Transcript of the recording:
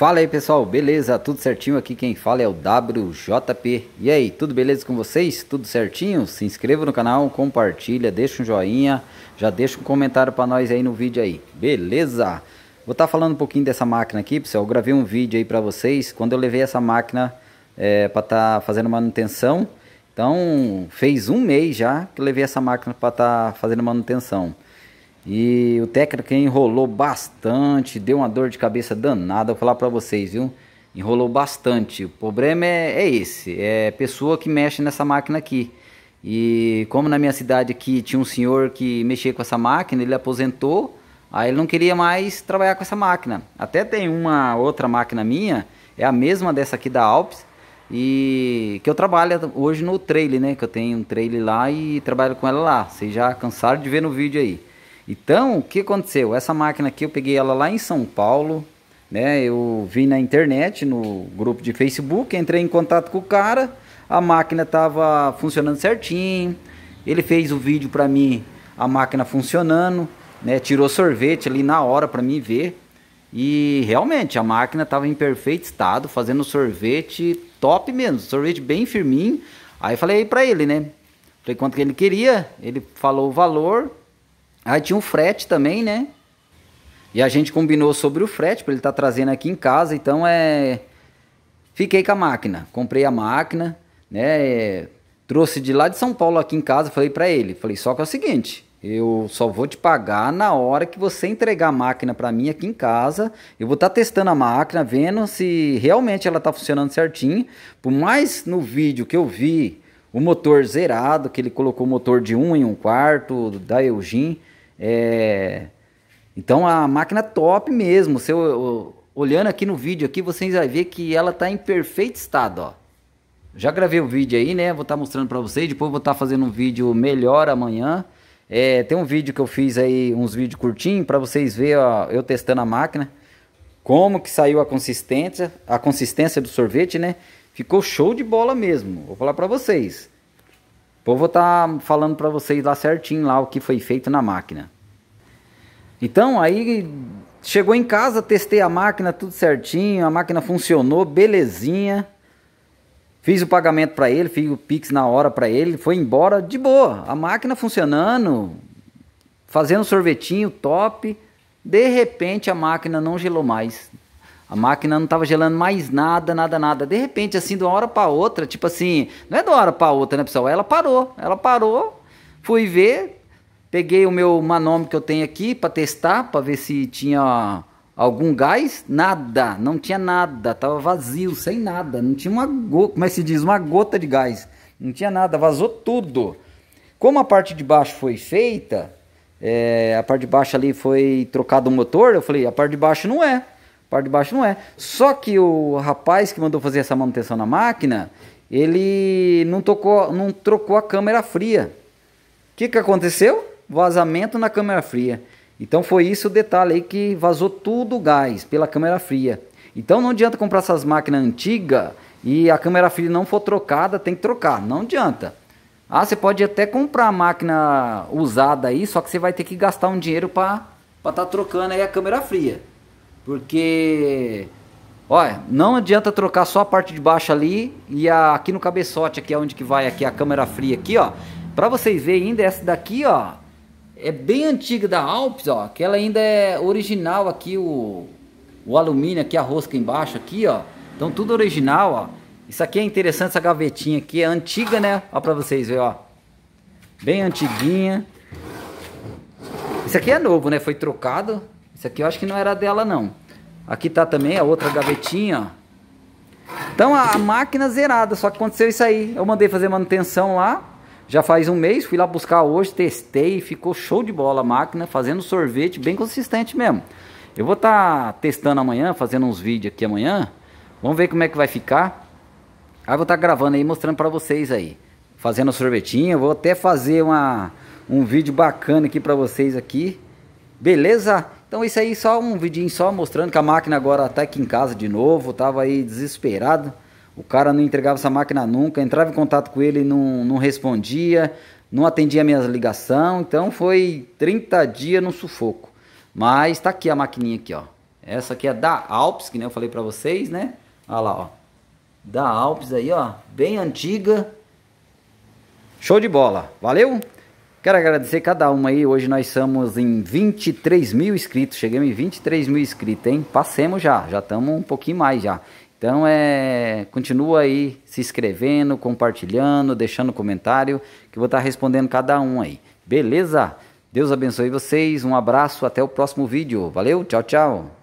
Fala aí pessoal, beleza? Tudo certinho? Aqui quem fala é o WJP. E aí, tudo beleza com vocês? Tudo certinho? Se inscreva no canal, compartilha, deixa um joinha, já deixa um comentário para nós aí no vídeo aí. Beleza? Vou estar tá falando um pouquinho dessa máquina aqui, pessoal. Eu gravei um vídeo aí para vocês quando eu levei essa máquina é, para estar tá fazendo manutenção. Então, fez um mês já que eu levei essa máquina para estar tá fazendo manutenção. E o técnico enrolou bastante, deu uma dor de cabeça danada, vou falar para vocês, viu? Enrolou bastante. O problema é, é esse, é pessoa que mexe nessa máquina aqui. E como na minha cidade aqui tinha um senhor que mexia com essa máquina, ele aposentou, aí ele não queria mais trabalhar com essa máquina. Até tem uma outra máquina minha, é a mesma dessa aqui da Alps, e que eu trabalho hoje no trailer, né? Que eu tenho um trailer lá e trabalho com ela lá. Vocês já cansaram de ver no vídeo aí. Então, o que aconteceu? Essa máquina aqui eu peguei ela lá em São Paulo, né? Eu vi na internet, no grupo de Facebook, entrei em contato com o cara, a máquina estava funcionando certinho. Ele fez o vídeo para mim, a máquina funcionando, né? Tirou sorvete ali na hora para mim ver. E realmente a máquina estava em perfeito estado, fazendo sorvete top mesmo, sorvete bem firminho. Aí falei para ele, né? Falei quanto que ele queria, ele falou o valor, Aí tinha o frete também, né? E a gente combinou sobre o frete, para ele estar tá trazendo aqui em casa. Então é. Fiquei com a máquina. Comprei a máquina, né? Trouxe de lá de São Paulo aqui em casa. Falei para ele: falei, só que é o seguinte. Eu só vou te pagar na hora que você entregar a máquina para mim aqui em casa. Eu vou estar tá testando a máquina, vendo se realmente ela está funcionando certinho. Por mais no vídeo que eu vi o motor zerado, que ele colocou o motor de 1 um em 1 um quarto da Eugene, é... Então a máquina top mesmo. olhando aqui no vídeo aqui, vocês vão ver que ela está em perfeito estado. Ó. Já gravei o vídeo aí, né? Vou estar tá mostrando para vocês. Depois vou estar tá fazendo um vídeo melhor amanhã. É, tem um vídeo que eu fiz aí, uns vídeos curtinhos, para vocês verem ó, eu testando a máquina. Como que saiu a consistência, a consistência do sorvete, né? Ficou show de bola mesmo. Vou falar para vocês. Depois vou estar tá falando para vocês lá certinho lá o que foi feito na máquina. Então, aí chegou em casa, testei a máquina, tudo certinho, a máquina funcionou, belezinha. Fiz o pagamento para ele, fiz o Pix na hora para ele, foi embora de boa. A máquina funcionando, fazendo sorvetinho top. De repente a máquina não gelou mais. A máquina não estava gelando mais nada, nada, nada. De repente, assim, de uma hora para outra, tipo assim, não é de uma hora para outra, né, pessoal? Ela parou, ela parou, fui ver, Peguei o meu manômetro que eu tenho aqui para testar, para ver se tinha algum gás. Nada, não tinha nada, tava vazio, sem nada, não tinha uma gota, como é que se diz, uma gota de gás. Não tinha nada, vazou tudo. Como a parte de baixo foi feita, é, a parte de baixo ali foi trocado o motor, eu falei, a parte de baixo não é. A parte de baixo não é. Só que o rapaz que mandou fazer essa manutenção na máquina, ele não, tocou, não trocou a câmera fria. O que, que aconteceu? vazamento na câmara fria. Então foi isso o detalhe aí que vazou tudo o gás pela câmara fria. Então não adianta comprar essas máquinas antigas e a câmara fria não for trocada, tem que trocar. Não adianta. Ah, você pode até comprar a máquina usada aí, só que você vai ter que gastar um dinheiro para estar tá trocando aí a câmera fria. Porque, olha, não adianta trocar só a parte de baixo ali e a, aqui no cabeçote, aqui é onde que vai aqui a câmera fria aqui, ó. Para vocês verem ainda, essa daqui, ó, é bem antiga da Alps, ó, que ela ainda é original aqui, o, o alumínio aqui, a rosca embaixo aqui, ó. Então tudo original, ó. Isso aqui é interessante, essa gavetinha aqui é antiga, né? Ó pra vocês verem, ó. Bem antiguinha. Isso aqui é novo, né? Foi trocado. Isso aqui eu acho que não era dela, não. Aqui tá também a é outra gavetinha, ó. Então a, a máquina zerada, só que aconteceu isso aí. Eu mandei fazer manutenção lá. Já faz um mês, fui lá buscar hoje, testei, ficou show de bola a máquina, fazendo sorvete bem consistente mesmo. Eu vou estar tá testando amanhã, fazendo uns vídeos aqui amanhã. Vamos ver como é que vai ficar. Aí vou estar tá gravando aí, mostrando para vocês aí. Fazendo sorvetinho, vou até fazer uma, um vídeo bacana aqui para vocês aqui. Beleza? Então isso aí, só um vidinho só mostrando que a máquina agora tá aqui em casa de novo. Tava aí desesperado o cara não entregava essa máquina nunca, entrava em contato com ele e não, não respondia, não atendia minhas ligação, então foi 30 dias no sufoco. Mas tá aqui a maquininha aqui, ó. Essa aqui é da Alps, que né, eu falei pra vocês, né? Olha lá, ó. Da Alps aí, ó. Bem antiga. Show de bola. Valeu? Quero agradecer cada uma aí. Hoje nós estamos em 23 mil inscritos. Chegamos em 23 mil inscritos, hein? Passemos já. Já estamos um pouquinho mais já. Então é, continua aí se inscrevendo, compartilhando, deixando comentário, que eu vou estar respondendo cada um aí. Beleza? Deus abençoe vocês, um abraço, até o próximo vídeo. Valeu, tchau, tchau.